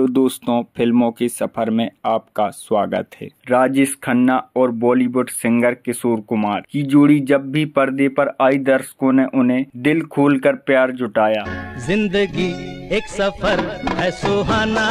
hello दोस्तों फिल्मों के सफर में आपका स्वागत है राजेश खन्ना और बॉलीवुड सिंगर किशोर कुमार की जोड़ी जब भी पर्दे पर आई दर्शकों ने उन्हें दिल खोलकर प्यार जुटाया जिंदगी एक सफर है सुहाना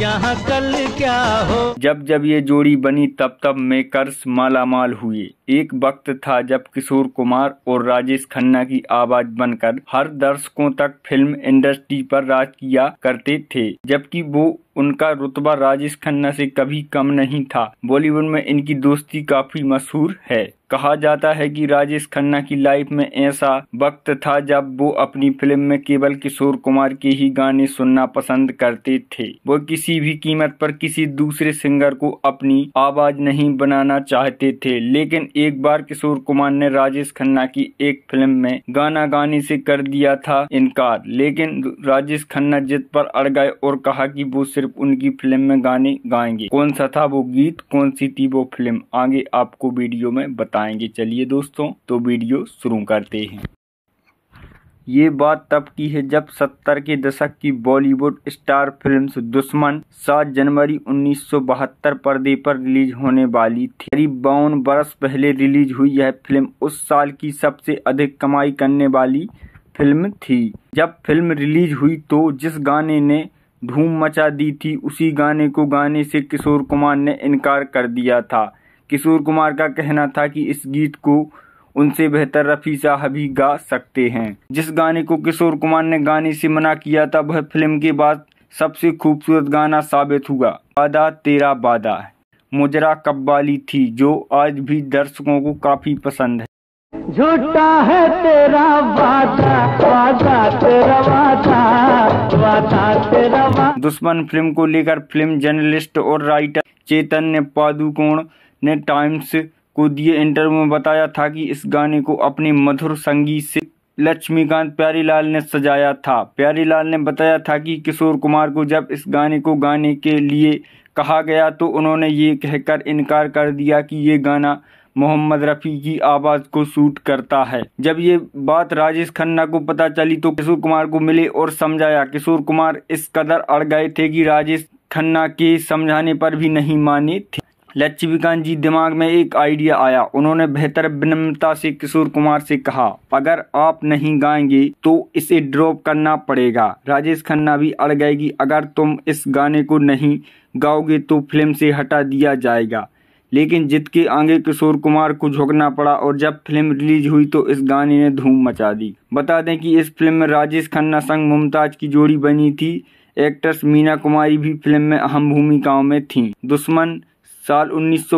यहाँ कल क्या हो जब जब ये जोड़ी बनी तब तब मेकर्स मालामाल हुए एक वक्त था जब किशोर कुमार और राजेश खन्ना की आवाज बनकर हर दर्शकों तक फिल्म इंडस्ट्री पर राज किया करते थे जबकि वो उनका रुतबा राजेश खन्ना से कभी कम नहीं था बॉलीवुड में इनकी दोस्ती काफी मशहूर है कहा जाता है कि राजेश खन्ना की लाइफ में ऐसा वक्त था जब वो अपनी फिल्म में केवल किशोर कुमार के ही गाने सुनना पसंद करते थे वो किसी किसी भी कीमत पर किसी दूसरे सिंगर को अपनी आवाज नहीं बनाना चाहते थे लेकिन एक बार किशोर कुमार ने राजेश खन्ना की एक फिल्म में गाना गाने से कर दिया था इनकार लेकिन राजेश खन्ना जिद पर अड़ गए और कहा कि वो सिर्फ उनकी फिल्म में गाने गाएंगे कौन सा था वो गीत कौन सी थी वो फिल्म आगे आपको वीडियो में बताएंगे चलिए दोस्तों तो वीडियो शुरू करते हैं ये बात तब की है जब सत्तर के दशक की बॉलीवुड स्टार फिल्म दुश्मन 7 जनवरी 1972 पर्दे पर रिलीज होने वाली थी करीब बावन बरस पहले रिलीज हुई यह फिल्म उस साल की सबसे अधिक कमाई करने वाली फिल्म थी जब फिल्म रिलीज हुई तो जिस गाने ने धूम मचा दी थी उसी गाने को गाने से किशोर कुमार ने इनकार कर दिया था किशोर कुमार का कहना था कि इस गीत को उनसे बेहतर रफ़ी साहब ही गा सकते हैं जिस गाने को किशोर कुमार ने गाने से मना किया था वह फिल्म के बाद सबसे खूबसूरत गाना साबित हुआ वादा तेरा वादा मुजरा कब्बाली थी जो आज भी दर्शकों को काफ़ी पसंद है झूठा है तेरा वादा वादा तेरा वादा वादा तेरा वादा दुश्मन फिल्म को लेकर फिल्म जर्नलिस्ट और राइटर चेतन ने पादुकोण ने टाइम्स को दिए इंटरव्यू में बताया था कि इस गाने को अपने मधुर संगीत से लक्ष्मीकांत प्यारीलाल ने सजाया था प्यारीलाल ने बताया था कि किशोर कुमार को जब इस गाने को गाने के लिए कहा गया तो उन्होंने ये कहकर इनकार कर दिया कि ये गाना मोहम्मद रफ़ी की आवाज़ को सूट करता है जब ये बात राजेश खन्ना को पता चली तो किशोर कुमार को मिले और समझाया किशोर कुमार इस कदर अड़ गए थे कि राजेश खन्ना के समझाने पर भी नहीं माने थे लक्ष्मीकांत जी दिमाग में एक आइडिया आया उन्होंने बेहतर विनम्रता से किशोर कुमार से कहा अगर आप नहीं गाएंगे तो इसे ड्रॉप करना पड़ेगा राजेश खन्ना भी अड़ गए अगर तुम इस गाने को नहीं गाओगे तो फिल्म से हटा दिया जाएगा लेकिन जित के आगे किशोर कुमार को झुकना पड़ा और जब फिल्म रिलीज हुई तो इस गाने ने धूम मचा दी बता दें कि इस फिल्म में राजेश खन्ना संग मुमताज की जोड़ी बनी थी एक्ट्रेस मीना कुमारी भी फिल्म में अहम भूमिकाओं में थीं दुश्मन साल उन्नीस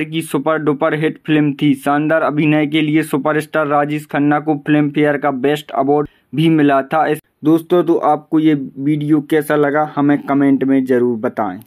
की सुपर डुपर हिट फिल्म थी शानदार अभिनय के लिए सुपरस्टार राजेश खन्ना को फिल्म फेयर का बेस्ट अवार्ड भी मिला था दोस्तों तो आपको ये वीडियो कैसा लगा हमें कमेंट में ज़रूर बताएं